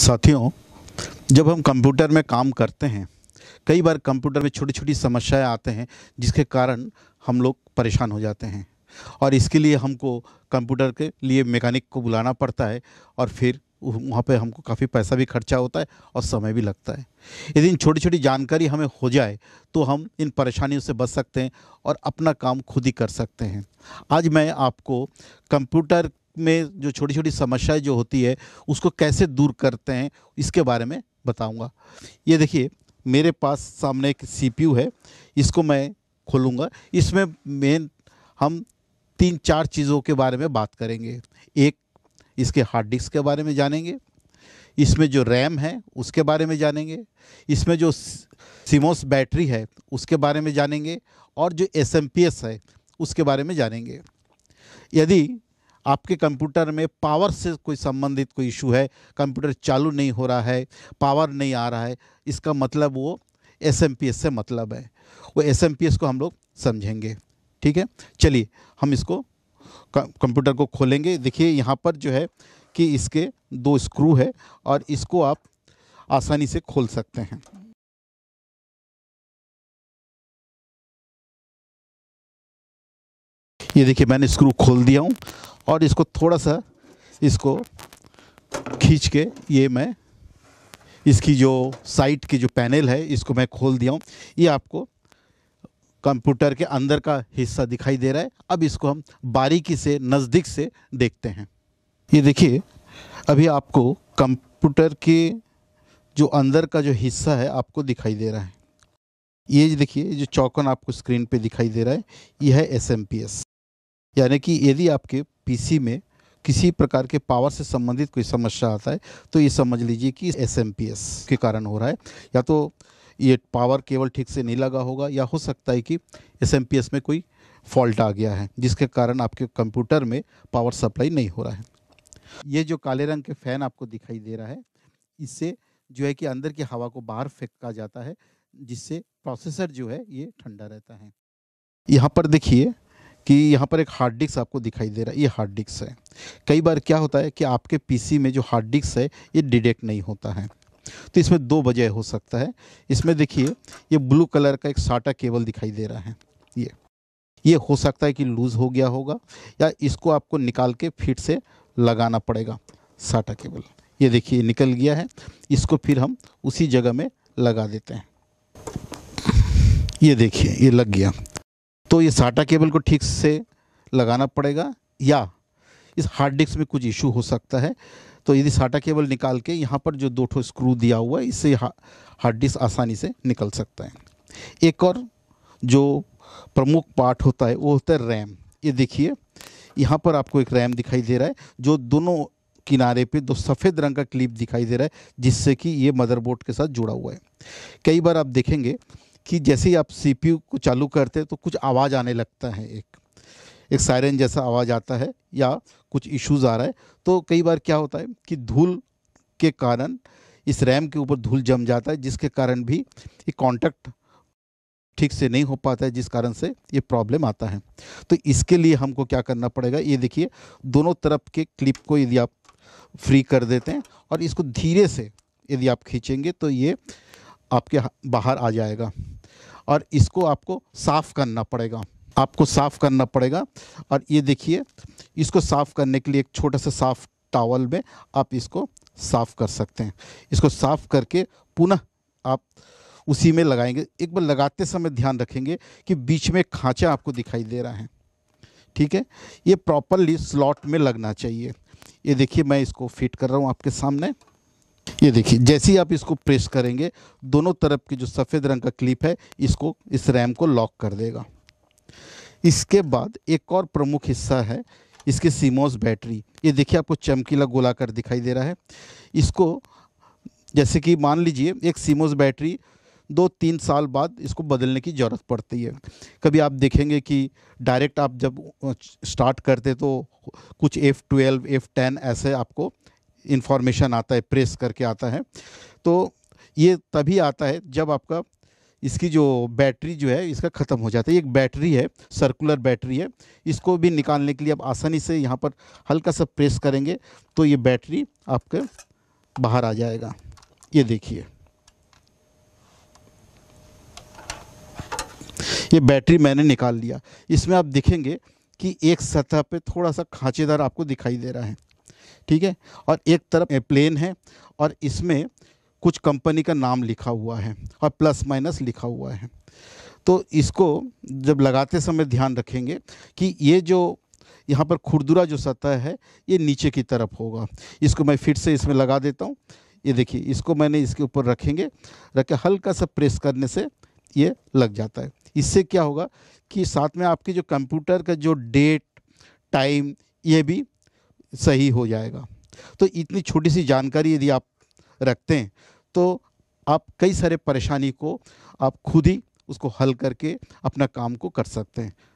साथियों जब हम कंप्यूटर में काम करते हैं कई बार कंप्यूटर में छोटी छोटी समस्याएं आते हैं जिसके कारण हम लोग परेशान हो जाते हैं और इसके लिए हमको कंप्यूटर के लिए मैकेनिक को बुलाना पड़ता है और फिर वहाँ पे हमको काफ़ी पैसा भी खर्चा होता है और समय भी लगता है यदि इन छोटी छोटी जानकारी हमें हो जाए तो हम इन परेशानियों से बच सकते हैं और अपना काम खुद ही कर सकते हैं आज मैं आपको कंप्यूटर में जो छोटी छोटी समस्याएं जो होती है उसको कैसे दूर करते हैं इसके बारे में बताऊंगा ये देखिए मेरे पास सामने एक सीपीयू है इसको मैं खोलूँगा इसमें मेन हम तीन चार चीज़ों के बारे में बात करेंगे एक इसके हार्ड डिस्क के बारे में जानेंगे इसमें जो रैम है उसके बारे में जानेंगे इसमें जो सिमोस बैटरी है उसके बारे में जानेंगे और जो एस है उसके बारे में जानेंगे यदि आपके कंप्यूटर में पावर से कोई संबंधित कोई इशू है कंप्यूटर चालू नहीं हो रहा है पावर नहीं आ रहा है इसका मतलब वो एस से मतलब है वो एस को हम लोग समझेंगे ठीक है चलिए हम इसको कंप्यूटर को खोलेंगे देखिए यहाँ पर जो है कि इसके दो स्क्रू है और इसको आप आसानी से खोल सकते हैं ये देखिए मैंने स्क्रू खोल दिया हूँ और इसको थोड़ा सा इसको खींच के ये मैं इसकी जो साइट की जो पैनल है इसको मैं खोल दिया हूँ ये आपको कंप्यूटर के अंदर का हिस्सा दिखाई दे रहा है अब इसको हम बारीकी से नज़दीक से देखते हैं ये देखिए अभी आपको कंप्यूटर के जो अंदर का जो हिस्सा है आपको दिखाई दे रहा है ये देखिए जो चौकन आपको स्क्रीन पे दिखाई दे रहा है यह है एस यानी कि यदि आपके पीसी में किसी प्रकार के पावर से संबंधित कोई समस्या आता है तो ये समझ लीजिए कि एसएमपीएस के कारण हो रहा है या तो ये पावर केवल ठीक से नहीं लगा होगा या हो सकता है कि एसएमपीएस में कोई फॉल्ट आ गया है जिसके कारण आपके कंप्यूटर में पावर सप्लाई नहीं हो रहा है ये जो काले रंग के फैन आपको दिखाई दे रहा है इससे जो है कि अंदर की हवा को बाहर फेंका जाता है जिससे प्रोसेसर जो है ये ठंडा रहता है यहाँ पर देखिए कि यहाँ पर एक हार्ड डिस्क आपको दिखाई दे रहा है ये हार्ड डिस्क है कई बार क्या होता है कि आपके पीसी में जो हार्ड डिस्क है ये डिटेक्ट नहीं होता है तो इसमें दो वजह हो सकता है इसमें देखिए ये ब्लू कलर का एक साटा केबल दिखाई दे रहा है ये ये हो सकता है कि लूज़ हो गया होगा या इसको आपको निकाल के फिर से लगाना पड़ेगा साटा केबल ये देखिए निकल गया है इसको फिर हम उसी जगह में लगा देते हैं ये देखिए ये लग गया तो ये साटा केबल को ठीक से लगाना पड़ेगा या इस हार्ड डिस्क में कुछ इशू हो सकता है तो यदि साटा केबल निकाल के यहाँ पर जो दो ठो स्क्रू दिया हुआ है इससे हार्ड डिस्क आसानी से निकल सकता है एक और जो प्रमुख पार्ट होता है वो होता है रैम ये देखिए यहाँ पर आपको एक रैम दिखाई दे रहा है जो दोनों किनारे पे दो सफ़ेद रंग का क्लिप दिखाई दे रहा है जिससे कि ये मदरबोर्ड के साथ जुड़ा हुआ है कई बार आप देखेंगे कि जैसे ही आप सीपीयू को चालू करते हैं तो कुछ आवाज़ आने लगता है एक एक सायरन जैसा आवाज़ आता है या कुछ इश्यूज आ रहा है तो कई बार क्या होता है कि धूल के कारण इस रैम के ऊपर धूल जम जाता है जिसके कारण भी ये कॉन्टैक्ट ठीक से नहीं हो पाता है जिस कारण से ये प्रॉब्लम आता है तो इसके लिए हमको क्या करना पड़ेगा ये देखिए दोनों तरफ के क्लिप को यदि आप फ्री कर देते हैं और इसको धीरे से यदि आप खींचेंगे तो ये आपके बाहर आ जाएगा और इसको आपको साफ़ करना पड़ेगा आपको साफ़ करना पड़ेगा और ये देखिए इसको साफ़ करने के लिए एक छोटा सा साफ़ टावल में आप इसको साफ़ कर सकते हैं इसको साफ़ करके पुनः आप उसी में लगाएंगे एक बार लगाते समय ध्यान रखेंगे कि बीच में खांचा आपको दिखाई दे रहा है ठीक है ये प्रॉपरली स्लॉट में लगना चाहिए ये देखिए मैं इसको फिट कर रहा हूँ आपके सामने ये देखिए जैसे ही आप इसको प्रेस करेंगे दोनों तरफ की जो सफ़ेद रंग का क्लिप है इसको इस रैम को लॉक कर देगा इसके बाद एक और प्रमुख हिस्सा है इसके सीमोस बैटरी ये देखिए आपको चमकीला गोलाकार दिखाई दे रहा है इसको जैसे कि मान लीजिए एक सीमोस बैटरी दो तीन साल बाद इसको बदलने की ज़रूरत पड़ती है कभी आप देखेंगे कि डायरेक्ट आप जब स्टार्ट करते तो कुछ एफ़ ट्वेल्व एफ़ टेन ऐसे आपको इन्फॉर्मेशन आता है प्रेस करके आता है तो ये तभी आता है जब आपका इसकी जो बैटरी जो है इसका ख़त्म हो जाता है एक बैटरी है सर्कुलर बैटरी है इसको भी निकालने के लिए आप आसानी से यहाँ पर हल्का सा प्रेस करेंगे तो ये बैटरी आपके बाहर आ जाएगा ये देखिए ये बैटरी मैंने निकाल लिया इसमें आप देखेंगे कि एक सतह पे थोड़ा सा खाँचेदार आपको दिखाई दे रहा है ठीक है और एक तरफ प्लेन है और इसमें कुछ कंपनी का नाम लिखा हुआ है और प्लस माइनस लिखा हुआ है तो इसको जब लगाते समय ध्यान रखेंगे कि ये जो यहाँ पर खुरदुरा जो सतह है ये नीचे की तरफ होगा इसको मैं फिर से इसमें लगा देता हूँ ये देखिए इसको मैंने इसके ऊपर रखेंगे रखे हल्का सा प्रेस करने से ये लग जाता है इससे क्या होगा कि साथ में आपकी जो कंप्यूटर का जो डेट टाइम ये भी सही हो जाएगा तो इतनी छोटी सी जानकारी यदि आप रखते हैं तो आप कई सारे परेशानी को आप खुद ही उसको हल करके अपना काम को कर सकते हैं